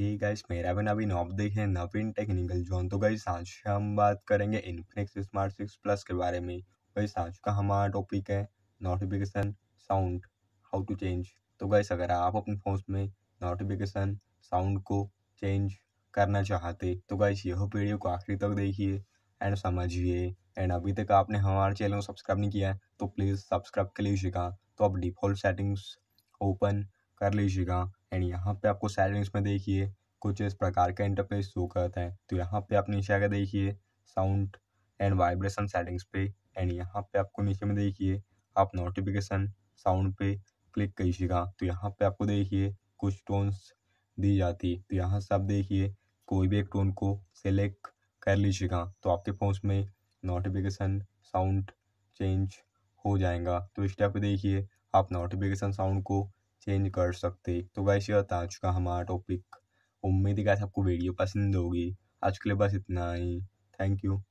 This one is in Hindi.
ही गाइस मेरा भी नवीन आप देख रहे हैं नवीन टेक्निकल जोन तो गाइस आज हम बात करेंगे इनफिनिक्स स्मार्ट सिक्स प्लस के बारे में गाइस आज का हमारा टॉपिक है notification sound how to change तो गाइस अगर आप अपने फोन में नोटिफिकेशन साउंड को चेंज करना चाहते तो गाइस यह वीडियो को आखिरी तक देखिए एंड समझिए एंड अभी तक आपने हमारे चैनल को सब्सक्राइब नहीं किया है तो प्लीज़ सब्सक्राइब कर लीजिएगा तो आप डिफ़ॉल्ट सेटिंग्स ओपन कर लीजिएगा एंड यहाँ पे आपको सेटिंग्स में देखिए कुछ इस प्रकार का इंटरफेस शो करता है तो यहाँ पे आप नीचे आगे देखिए साउंड एंड वाइब्रेशन सेटिंग्स पे एंड यहाँ पे आपको नीचे में देखिए आप नोटिफिकेशन साउंड पे क्लिक कीजिएगा तो यहाँ पे आपको देखिए कुछ टोन्स दी जाती तो यहाँ से आप देखिए कोई भी एक टोन को सेलेक्ट कर लीजिएगा तो आपके फोन में नोटिफिकेशन साउंड चेंज हो जाएगा तो इस टाइप देखिए आप नोटिफिकेशन साउंड को चेंज कर सकते तो वैसे होता आज का हमारा टॉपिक उम्मीद है गाइस आपको वीडियो पसंद होगी आज के लिए बस इतना ही थैंक यू